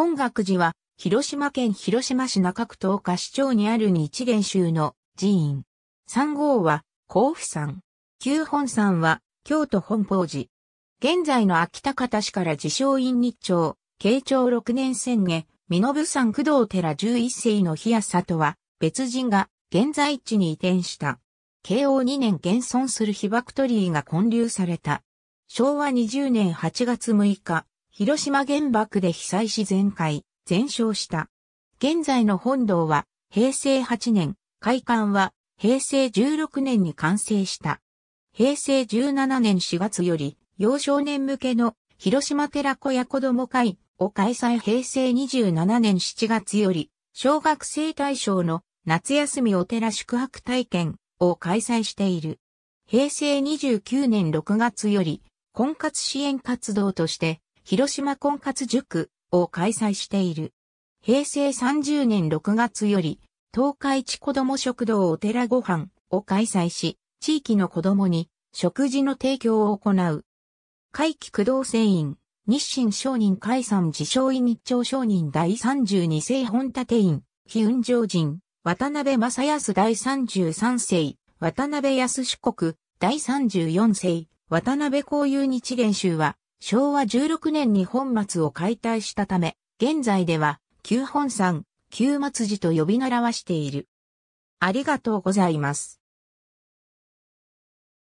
本学寺は、広島県広島市中区東下市町にある日元宗の寺院。3号は、甲府山。旧本山は、京都本法寺。現在の秋田方市から自称院日朝、慶長6年宣下、身延山工藤寺11世の日安とは、別人が、現在地に移転した。慶応2年現存する被爆鳥居が建立された。昭和20年8月6日、広島原爆で被災し全壊、全焼した。現在の本堂は平成8年、開館は平成16年に完成した。平成17年4月より幼少年向けの広島寺子屋子供会を開催平成27年7月より小学生対象の夏休みお寺宿泊体験を開催している。平成29年6月より婚活支援活動として広島婚活塾を開催している。平成30年6月より、東海地子ども食堂お寺ご飯を開催し、地域の子供に食事の提供を行う。会期駆動船員、日清商人海産自称委日朝商人第32世本立院、非運上人、渡辺正康第33世、渡辺康四国、第34世、渡辺公有日蓮州は、昭和16年に本松を解体したため、現在では、旧本山、旧松寺と呼び習わしている。ありがとうございます。